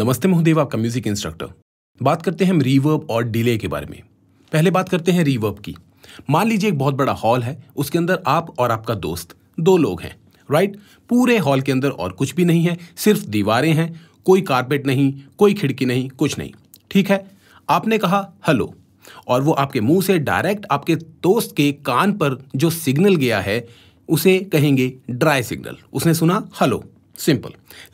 नमस्ते महोदेव आपका music instructor बात करते हैं हम रिवर्ब और डिले के बारे में पहले बात करते हैं रिवर्ब की मान लीजिए एक बहुत बड़ा हॉल है उसके अंदर आप और आपका दोस्त दो लोग हैं राइट पूरे हॉल के अंदर और कुछ भी नहीं है सिर्फ दीवारें हैं कोई कारपेट नहीं कोई खिड़की नहीं कुछ नहीं ठीक है आपने कहा हेलो और वो आपके मुंह से डायरेक्ट आपके दोस्त के कान पर जो सिग्नल गया है उसे कहेंगे ड्राई सिग्नल उसने सुना हेलो सिंपल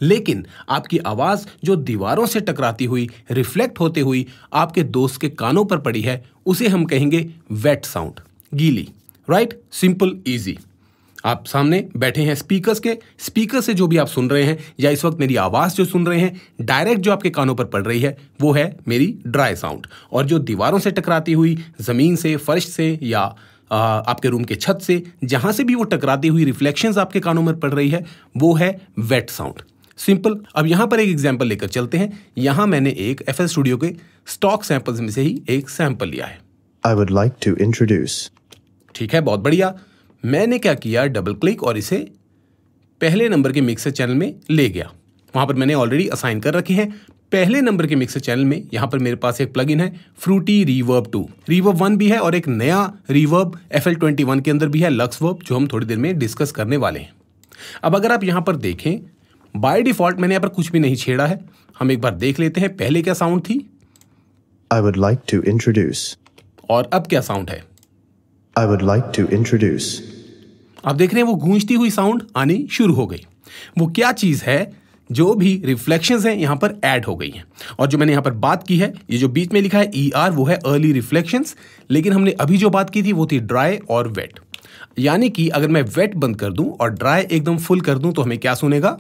लेकिन आपकी आवाज़ जो दीवारों से टकराती हुई रिफ्लेक्ट होते हुई आपके दोस्त के कानों पर पड़ी है उसे हम कहेंगे वेट साउंड गीली राइट सिंपल ईजी आप सामने बैठे हैं स्पीकर्स के स्पीकर से जो भी आप सुन रहे हैं या इस वक्त मेरी आवाज़ जो सुन रहे हैं डायरेक्ट जो आपके कानों पर पड़ रही है वो है मेरी ड्राई साउंड और जो दीवारों से टकराती हुई ज़मीन से फर्श से या आपके रूम के छत से जहां से भी वो टकराती हुई रिफ्लेक्शन आपके कानों में पड़ रही है वो है वेट साउंड सिंपल अब यहां पर एक एग्जाम्पल लेकर चलते हैं यहां मैंने एक एफ स्टूडियो के स्टॉक सैंपल में से ही एक सैंपल लिया है I would like to introduce ठीक है बहुत बढ़िया मैंने क्या किया डबल क्लिक और इसे पहले नंबर के मिक्सर चैनल में ले गया वहां पर मैंने ऑलरेडी असाइन कर रखी है पहले नंबर के मिक्सर चैनल में यहाँ पर मेरे पास एक प्लगइन है fruity reverb two reverb one भी है और एक नया reverb F L twenty one के अंदर भी है लक्स वर्ब जो हम थोड़ी देर में डिस्कस करने वाले हैं अब अगर आप यहाँ पर देखें बाय डिफॉल्ट मैंने यहाँ पर कुछ भी नहीं छेड़ा है हम एक बार देख लेते हैं पहले क्या साउंड थी I would like to introduce और अब क्या साउंड है I would like to introduce आप देख रहे हैं वो गूंजती हुई साउंड आनी शुरू हो गई वो क्या चीज है जो भी रिफ्लेक्शन हैं यहाँ पर ऐड हो गई हैं और जो मैंने यहाँ पर बात की है ये जो बीच में लिखा है ई e ER वो है अर्ली रिफ्लेक्शन लेकिन हमने अभी जो बात की थी वो थी ड्राई और वेट यानी कि अगर मैं वेट बंद कर दूं और ड्राई एकदम फुल कर दूं तो हमें क्या सुनेगा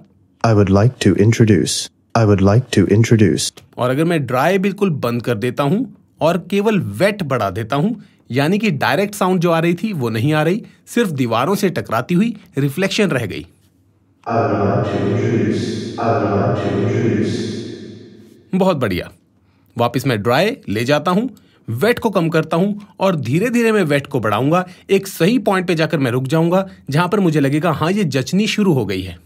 I would like to introduce I would like to introduce और अगर मैं ड्राई बिल्कुल बंद कर देता हूं और केवल वेट बढ़ा देता हूं यानी कि डायरेक्ट साउंड जो आ रही थी वो नहीं आ रही सिर्फ दीवारों से टकराती हुई रिफ्लेक्शन रह गई बहुत बढ़िया वापस मैं ड्राई ले जाता हूँ वेट को कम करता हूं और धीरे धीरे मैं वेट को बढ़ाऊंगा एक सही पॉइंट पे जाकर मैं रुक जाऊंगा जहां पर मुझे लगेगा हाँ ये जचनी शुरू हो गई है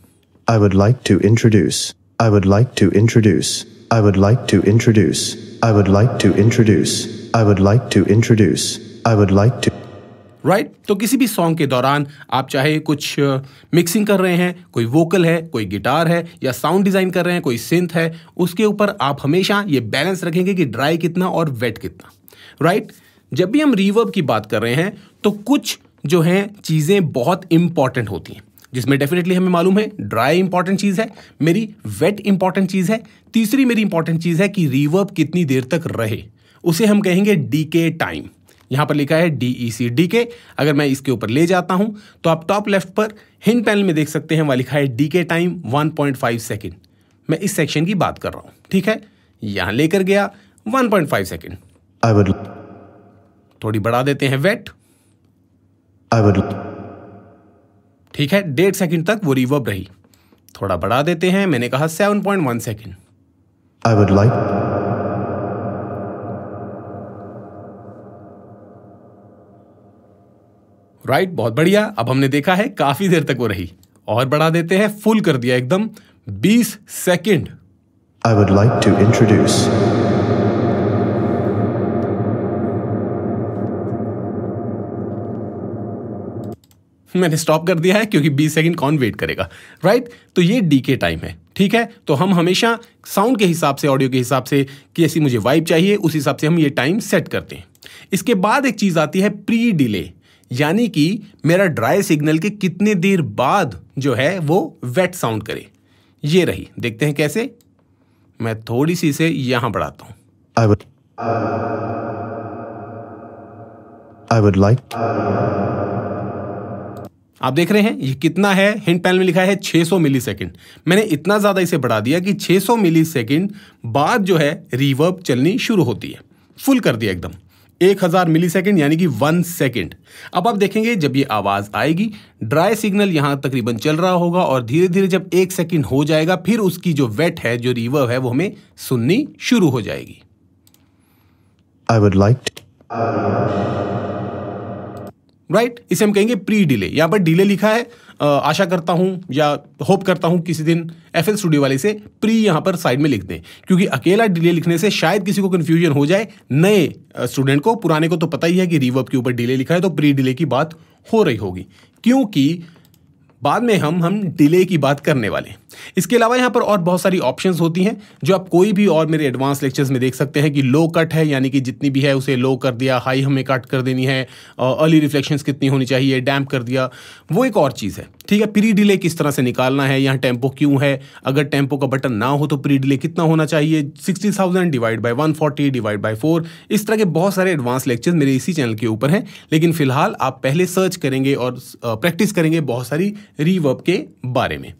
I would like to introduce I would like to introduce I would like to introduce I would like to introduce I would like to introduce I would like to right right? तो किसी भी song के दौरान आप चाहे कुछ mixing uh, कर रहे हैं कोई वोकल है कोई गिटार है या साउंड डिज़ाइन कर रहे हैं कोई सिंथ है उसके ऊपर आप हमेशा ये बैलेंस रखेंगे कि ड्राई कितना और वेट कितना राइट right? जब भी हम रिवर्ब की बात कर रहे हैं तो कुछ जो हैं चीज़ें बहुत इंपॉर्टेंट होती हैं जिसमें डेफिनेटली हमें मालूम है ड्राई इंपॉर्टेंट चीज़ है मेरी वेट इंपॉर्टेंट चीज़ है तीसरी मेरी इंपॉर्टेंट चीज़ है कि रिवर्ब कितनी देर तक रहे उसे हम कहेंगे डीके टाइम यहाँ पर लिखा है डी ई सी डी के अगर मैं इसके ऊपर ले जाता हूँ तो आप टॉप लेफ्ट पर हिंड पैनल में देख सकते हैं वहाँ लिखा है डी के टाइम 1.5 सेकेंड मैं इस सेक्शन की बात कर रहा हूँ ठीक है यहाँ लेकर गया 1.5 सेकेंड आई वुड थोड़ी बढ़ा देते हैं वेट आई वुड ठीक है डेढ़ सेकेंड तक वो रिवर्ब रही थोड़ा बढ़ा देते हैं मैंने कहा seven point one second I would like right बहुत बढ़िया अब हमने देखा है काफी देर तक वो रही और बढ़ा देते हैं फुल कर दिया एकदम 20 second I would like to introduce मैंने स्टॉप कर दिया है क्योंकि 20 सेकंड कौन वेट करेगा राइट तो ये डीके टाइम है ठीक है तो हम हमेशा साउंड के हिसाब से ऑडियो के हिसाब से कि ऐसी मुझे वाइब चाहिए उस हिसाब से हम ये टाइम सेट करते हैं इसके बाद एक चीज़ आती है प्री डिले यानी कि मेरा ड्राई सिग्नल के कितने देर बाद जो है वो वेट साउंड करे ये रही देखते हैं कैसे मैं थोड़ी सी इसे यहां बढ़ाता हूं I would I would like आप देख रहे हैं ये कितना है हिंट पैनल में लिखा है 600 मिली सेकेंड मैंने इतना ज़्यादा इसे बढ़ा दिया कि 600 मिली सेकेंड बाद जो है रिवर्ब चलनी शुरू होती है फुल कर दिया एकदम एक हज़ार मिली सेकेंड यानी कि वन सेकेंड अब आप देखेंगे जब ये आवाज़ आएगी ड्राई सिग्नल यहां तकरीबन चल रहा होगा और धीरे धीरे जब एक सेकेंड हो जाएगा फिर उसकी जो वेट है जो रिवर है वो हमें सुननी शुरू हो जाएगी आई वुड लाइक राइट इसे हम कहेंगे प्री डिले यहाँ पर डिले लिखा है आशा करता हूँ या होप करता हूँ किसी दिन एफ स्टूडियो वाले से प्री यहाँ पर साइड में लिख दें क्योंकि अकेला डिले लिखने से शायद किसी को कन्फ्यूजन हो जाए नए स्टूडेंट को पुराने को तो पता ही है कि रिवर्ब के ऊपर डिले लिखा है तो प्री डिले की बात हो रही होगी क्योंकि बाद में हम हम डिले की बात करने वाले हैं इसके अलावा यहाँ पर और बहुत सारी ऑप्शंस होती हैं जो आप कोई भी और मेरे एडवांस लेक्चर्स में देख सकते हैं कि लो कट है यानी कि जितनी भी है उसे लो कर दिया हाई हमें कट कर देनी है अर्ली रिफ्लेक्शंस कितनी होनी चाहिए डैम्प कर दिया वो एक और चीज़ है ठीक है प्री डिले किस तरह से निकालना है यहाँ टेम्पो क्यों है अगर टेम्पो का बटन ना हो तो प्री डिले कितना होना चाहिए sixty thousand divide by one forty divide by four इस तरह के बहुत सारे एडवांस लेक्चर मेरे इसी चैनल के ऊपर हैं लेकिन फिलहाल आप पहले सर्च करेंगे और प्रैक्टिस करेंगे बहुत सारी रीवर्ब के बारे में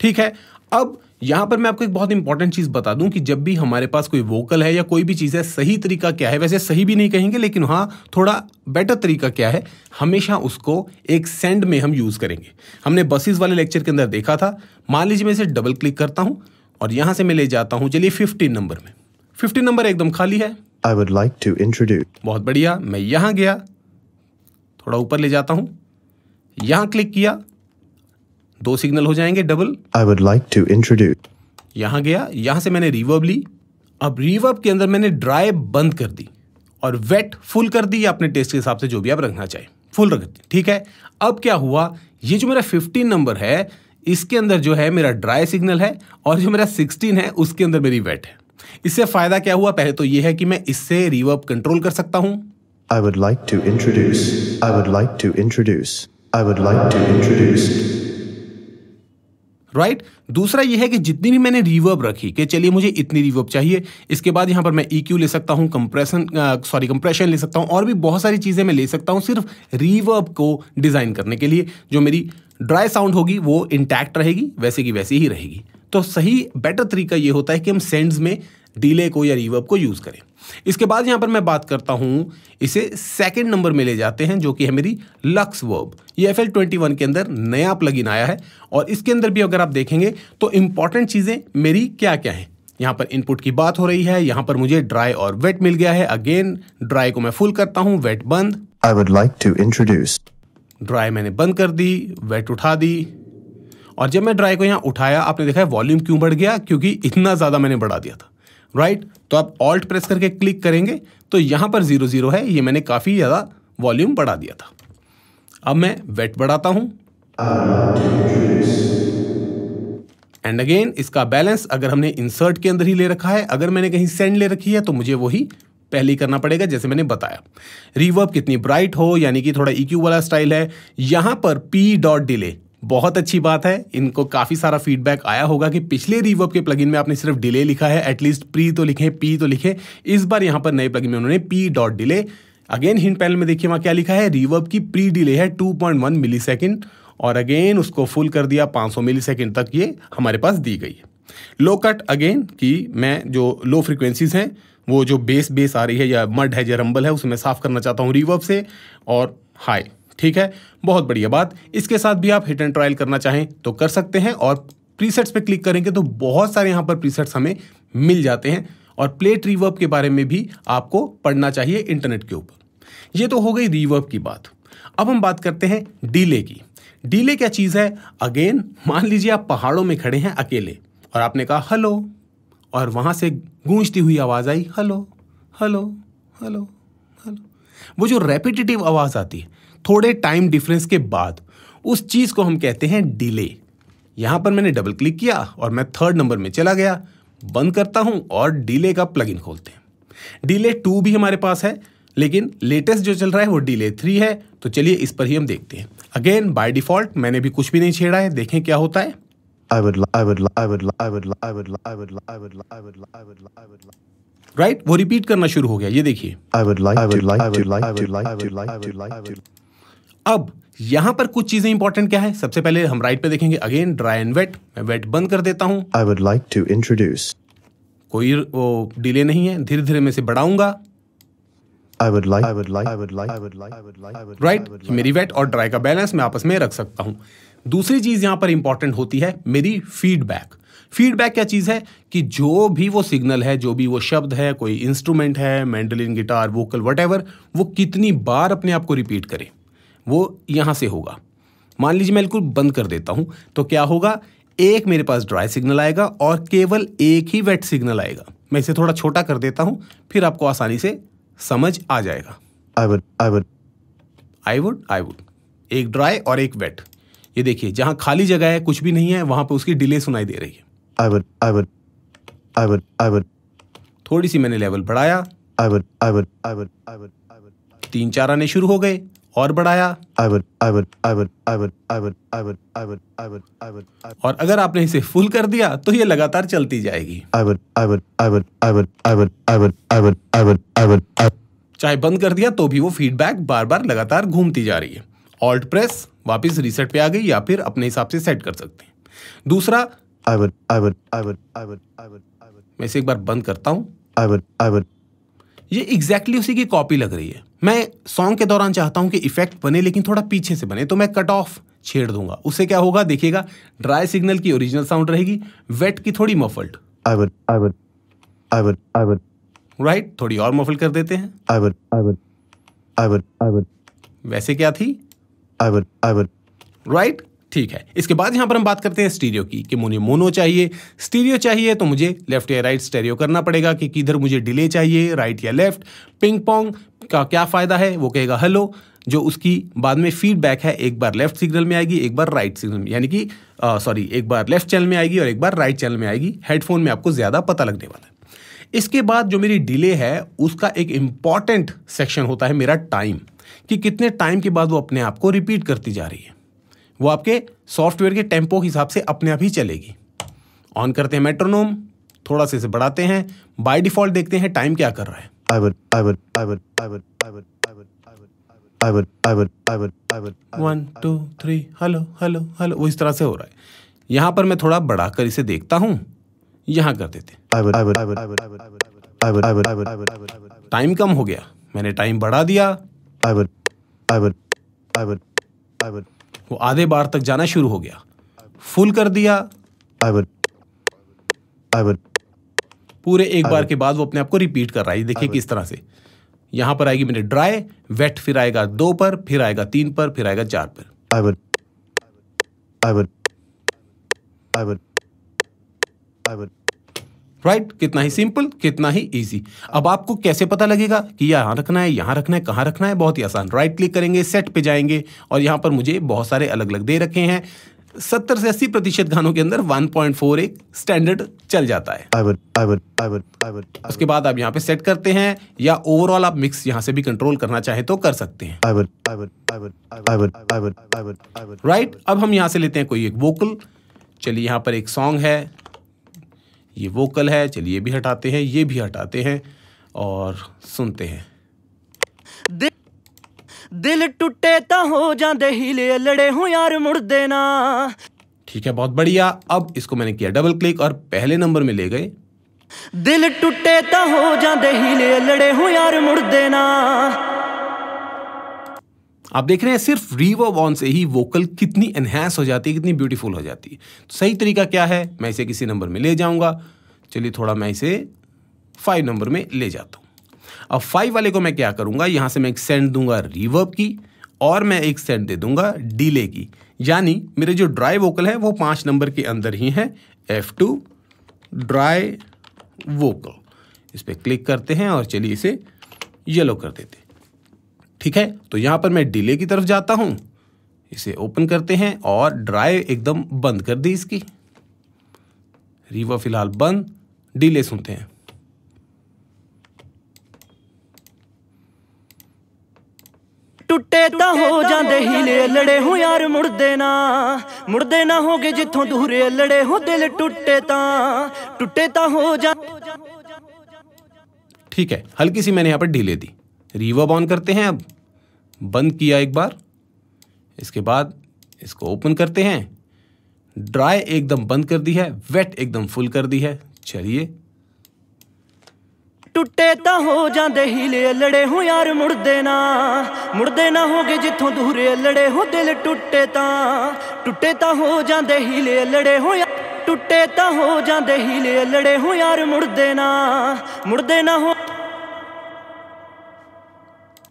ठीक है अब यहां पर मैं आपको एक बहुत इंपॉर्टेंट चीज़ बता दूं कि जब भी हमारे पास कोई वोकल है या कोई भी चीज़ है सही तरीका क्या है वैसे सही भी नहीं कहेंगे लेकिन हाँ थोड़ा बेटर तरीका क्या है हमेशा उसको एक सेंड में हम यूज़ करेंगे हमने बसेस वाले लेक्चर के अंदर देखा था मान लीजिए मैं इसे डबल क्लिक करता हूं और यहां से मैं ले जाता हूं चलिए फिफ्टीन नंबर में फिफ्टीन नंबर एकदम खाली है I would like to introduce बहुत बढ़िया मैं यहां गया थोड़ा ऊपर ले जाता हूं यहां क्लिक किया दो सिग्नल हो जाएंगे double I would like to introduce यहां गया यहां से मैंने रिवर्ब ली अब रिवर्ब के अंदर मैंने ड्राई बंद कर दी और वेट फुल कर दी अपने टेस्ट के हिसाब से जो भी आप रखना चाहें फुल रख दी ठीक है अब क्या हुआ ये जो मेरा 15 नंबर है इसके अंदर जो है मेरा ड्राई सिग्नल है और जो मेरा 16 है उसके अंदर मेरी वेट है इससे फायदा क्या हुआ पहले तो ये है कि मैं इससे रिवर्ब कंट्रोल कर सकता हूं I would like to introduce I would like to introduce I would like to introduce right right? दूसरा यह है कि जितनी भी मैंने रिवर्ब रखी कि चलिए मुझे इतनी रिवर्ब चाहिए इसके बाद यहाँ पर मैं ई e ले सकता हूँ कंप्रेशन सॉरी कंप्रेशन ले सकता हूँ और भी बहुत सारी चीज़ें मैं ले सकता हूँ सिर्फ रिवर्ब को डिज़ाइन करने के लिए जो मेरी ड्राई साउंड होगी वो इंटैक्ट रहेगी वैसे की वैसी ही रहेगी तो सही बेटर तरीका ये होता है कि हम सेंड्स में डीले को या रिवर्ब को यूज़ करें इसके बाद यहाँ पर मैं बात करता हूँ इसे सेकेंड नंबर में ले जाते हैं जो कि है मेरी लक्स वर्ब ये एफ एल ट्वेंटी वन के अंदर नया प्लगइन आया है और इसके अंदर भी अगर आप देखेंगे तो इंपॉर्टेंट चीज़ें मेरी क्या क्या हैं यहाँ पर इनपुट की बात हो रही है यहाँ पर मुझे ड्राई और वेट मिल गया है अगेन ड्राई को मैं फुल करता हूँ वेट बंद I would like to introduce dry मैंने बंद कर दी वेट उठा दी और जब मैं ड्राई को यहाँ उठाया आपने देखा है वॉल्यूम क्यों बढ़ गया क्योंकि इतना ज़्यादा मैंने बढ़ा दिया था राइट तो आप ऑल्ट प्रेस करके क्लिक करेंगे तो यहाँ पर जीरो जीरो है ये मैंने काफ़ी ज़्यादा वॉल्यूम बढ़ा दिया था अब मैं वेट बढ़ाता हूँ एंड अगेन इसका बैलेंस अगर हमने इंसर्ट के अंदर ही ले रखा है अगर मैंने कहीं सेंड ले रखी है तो मुझे वही पहले ही करना पड़ेगा जैसे मैंने बताया रिवर्ब कितनी ब्राइट हो यानी कि थोड़ा इक्यू e वाला स्टाइल है यहाँ पर पी डॉट डिले बहुत अच्छी बात है इनको काफ़ी सारा फीडबैक आया होगा कि पिछले रिवर्ब के प्लगइन में आपने सिर्फ डिले लिखा है एटलीस्ट प्री तो लिखे पी तो लिखे इस बार यहाँ पर नए प्लगइन में उन्होंने P dot delay again hint panel में देखिए वहाँ क्या लिखा है रिवर्ब की प्री डिले है 2.1 पॉइंट और अगेन उसको फुल कर दिया 500 सौ तक ये हमारे पास दी गई है लो कट अगेन कि मैं जो लो फ्रिक्वेंसीज हैं वो जो बेस बेस आ रही है या मड है या रंबल है उसे मैं साफ करना चाहता हूँ रिवर्ब से और हाई ठीक है बहुत बढ़िया बात इसके साथ भी आप हिट एंड ट्रायल करना चाहें तो कर सकते हैं और प्रीसेट्स पे क्लिक करेंगे तो बहुत सारे यहाँ पर प्रीसेट्स हमें मिल जाते हैं और प्लेट रिवर्ब के बारे में भी आपको पढ़ना चाहिए इंटरनेट के ऊपर ये तो हो गई रिवर्ब की बात अब हम बात करते हैं डीले की डीले क्या चीज़ है अगेन मान लीजिए आप पहाड़ों में खड़े हैं अकेले और आपने कहा हेलो और वहाँ से गूंजती हुई आवाज़ आई हेलो हेलो हेलो हेलो वो जो रेपिटेटिव आवाज़ आती है थोड़े टाइम डिफरेंस के बाद उस चीज़ को हम कहते हैं डिले यहां पर मैंने डबल क्लिक किया और मैं थर्ड नंबर में चला गया बंद करता हूं और डिले का प्लगइन खोलते हैं डिले टू भी हमारे पास है लेकिन लेटेस्ट जो चल रहा है वो डिले थ्री है तो चलिए इस पर ही हम देखते हैं अगेन बाय डिफॉल्ट मैंने भी कुछ भी नहीं छेड़ा है देखें क्या होता है राइट वो रिपीट करना शुरू हो गया ये देखिए अब यहां पर कुछ चीजें इंपॉर्टेंट क्या है सबसे पहले हम राइट पे देखेंगे अगेन ड्राई एंड वेट मैं वेट बंद कर देता हूं I would like to introduce कोई वो डिले नहीं है धीरे धीरे मैं इसे बढ़ाऊंगा राइट मेरी वेट और ड्राई का बैलेंस मैं आपस में रख सकता हूं दूसरी चीज यहां पर इंपॉर्टेंट होती है मेरी फीडबैक फीडबैक क्या चीज़ है कि जो भी वो सिग्नल है जो भी वो शब्द है कोई इंस्ट्रूमेंट है मैंडलिन गिटार वोकल वट वो कितनी बार अपने आप को रिपीट करे वो यहाँ से होगा मान लीजिए मैं बिल्कुल बंद कर देता हूँ तो क्या होगा एक मेरे पास ड्राई सिग्नल आएगा और केवल एक ही वेट सिग्नल आएगा मैं इसे थोड़ा छोटा कर देता हूँ फिर आपको आसानी से समझ आ जाएगा I would I would I would I would एक ड्राई और एक वेट ये देखिए जहाँ खाली जगह है कुछ भी नहीं है वहाँ पर उसकी डिले सुनाई दे रही है I would I would I would I would थोड़ी सी मैंने लेवल बढ़ाया I would I would I would I would I would तीन चार आने शुरू हो गए और बढ़ाया और अगर आपने इसे फुल कर दिया तो ये लगातार चलती जाएगी चाहे बंद कर दिया तो भी वो फीडबैक बार बार लगातार घूमती जा रही है ऑल्ट प्रेस वापस रीसेट पे आ गई या फिर अपने हिसाब से सेट कर सकते हैं दूसरा मैं इसे एक बार बंद करता हूँ ये एग्जैक्टली exactly उसी की कॉपी लग रही है मैं सॉन्ग के दौरान चाहता हूँ कि इफेक्ट बने लेकिन थोड़ा पीछे से बने तो मैं कट ऑफ छेड़ दूंगा उससे क्या होगा देखिएगा ड्राई सिग्नल की ओरिजिनल साउंड रहेगी वेट की थोड़ी muffled I would I would I would I would right थोड़ी और मफल कर देते हैं I would I would I would I would वैसे क्या थी I would I would right ठीक है इसके बाद यहाँ पर हम बात करते हैं स्टीरियो की कि मुझे मोनो चाहिए स्टीरियो चाहिए तो मुझे लेफ्ट या राइट स्टेरियो करना पड़ेगा कि किधर मुझे डिले चाहिए राइट या लेफ्ट पिंग पोंग का क्या फ़ायदा है वो कहेगा हेलो जो उसकी बाद में फीडबैक है एक बार लेफ्ट सिग्नल में आएगी एक बार राइट सिग्नल में यानी कि सॉरी एक बार लेफ्ट चैनल में आएगी और एक बार राइट चैनल में आएगी हेडफोन में आपको ज़्यादा पता लगने वाला है इसके बाद जो मेरी डिले है उसका एक इम्पॉर्टेंट सेक्शन होता है मेरा टाइम कि कितने टाइम के बाद वो अपने आप को रिपीट करती जा रही है वो आपके सॉफ्टवेयर के टेम्पो के हिसाब से अपने आप ही चलेगी ऑन करते हैं मेट्रोनोम थोड़ा सा इसे बढ़ाते हैं बाय डिफॉल्ट देखते हैं टाइम क्या कर रहा है हेलो हेलो हेलो वो इस तरह से हो रहा है यहाँ पर मैं थोड़ा बढ़ाकर इसे देखता हूँ यहाँ कर देते टाइम कम हो गया मैंने टाइम बढ़ा दिया वो आधे बार तक जाना शुरू हो गया फुल कर दिया I would, I would, पूरे एक I बार would, के बाद वो अपने आप को रिपीट कर रहा है देखिए किस तरह से यहां पर आएगी मेरे ड्राई वेट फिर आएगा दो पर फिर आएगा तीन पर फिर आएगा चार पर I would, I would, I would, I would, I would. Right right? कितना ही सिंपल कितना ही इजी अब आपको कैसे पता लगेगा कि यहाँ रखना है यहाँ रखना है कहाँ रखना है बहुत ही आसान राइट क्लिक करेंगे सेट पे जाएंगे और यहाँ पर मुझे बहुत सारे अलग अलग दे रखे हैं सत्तर से अस्सी प्रतिशत गानों के अंदर वन पॉइंट फोर एक स्टैंडर्ड चल जाता है I would, I would, I would, I would, I would. उसके बाद आप यहाँ पे सेट करते हैं या ओवरऑल आप मिक्स यहाँ से भी कंट्रोल करना चाहें तो कर सकते हैं राइट अब हम यहाँ से लेते हैं कोई एक वोकल चलिए यहाँ पर एक सॉन्ग है ये वोकल है चलिए भी हटाते हैं ये भी हटाते हैं और सुनते हैं दिल, दिल टूटे तो हो जाते ले लड़े हो यार मुड़ देना ठीक है बहुत बढ़िया अब इसको मैंने किया डबल क्लिक और पहले नंबर में ले गए दिल टूटे तो हो जाते ले लड़े हो यार मुड़ देना आप देख रहे हैं सिर्फ रिवर्ब ऑन से ही वोकल कितनी एनहेंस हो जाती है कितनी ब्यूटीफुल हो जाती है तो सही तरीका क्या है मैं इसे किसी नंबर में ले जाऊंगा चलिए थोड़ा मैं इसे फाइव नंबर में ले जाता हूँ अब फाइव वाले को मैं क्या करूँगा यहाँ से मैं एक सेंड दूंगा रिवर्ब की और मैं एक सेंड दे दूंगा डीले की यानी मेरे जो ड्राई वोकल है वो पाँच नंबर के अंदर ही हैं एफ टू ड्राई वोकल इस पर क्लिक करते हैं और चलिए इसे येलो कर देते हैं ठीक है तो यहां पर मैं डिले की तरफ जाता हूं इसे ओपन करते हैं और ड्राइव एकदम बंद कर दी इसकी रीवा फिलहाल बंद डिले सुनते हैं ਟੁੱਟੇ तो हो जाते हिले लड़े हो यार ਯਾਰ ਮੁੜਦੇ ਨਾ ਮੁੜਦੇ हो गए ਜਿੱਥੋਂ दूरे लड़े हो दिल ਟੁੱਟੇ टूटे ਟੁੱਟੇ तो हो जा ठीक है हल्की सी मैंने यहां पर डिले दी रिवर्ब ऑन करते हैं अब बंद किया एक बार इसके बाद इसको ओपन करते हैं ड्राई एकदम बंद कर दी है वेट एकदम फुल कर दी है चलिए टुटे तो हो जाते ही ले हो यार मुड़दे ना मुड़दे ना हो गए जिथों दूरे लड़े हो दिल टुटे ता टुटे तो हो जाते ही ले हो यार टुटे तो हो जाते ही ले लड़े हो यार मुड़दे ना मुड़दे ना हो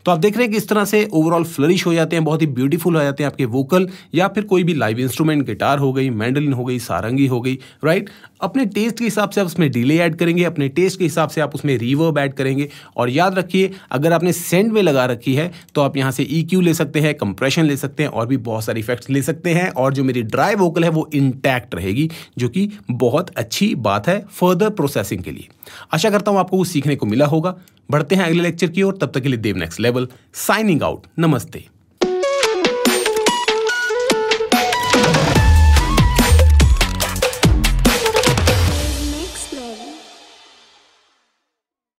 तो आप देख रहे हैं कि इस तरह से ओवरऑल फ्लरिश हो जाते हैं बहुत ही ब्यूटीफुल हो जाते हैं आपके वोकल या फिर कोई भी लाइव इंस्ट्रूमेंट गिटार हो गई मैंडलिन हो गई सारंगी हो गई राइट अपने टेस्ट के हिसाब से आप उसमें डिले ऐड करेंगे अपने टेस्ट के हिसाब से आप उसमें रिवर्ब ऐड करेंगे और याद रखिए अगर आपने सेंड में लगा रखी है तो आप यहाँ से ई e ले सकते हैं कंप्रेशन ले सकते हैं और भी बहुत सारे इफेक्ट्स ले सकते हैं और जो मेरी ड्राई वोकल है वो इंटैक्ट रहेगी जो कि बहुत अच्छी बात है फर्दर प्रोसेसिंग के लिए आशा करता हूँ आपको वो सीखने को मिला होगा बढ़ते हैं अगले लेक्चर की ओर तब तक के लिए Dev next level signing out नमस्ते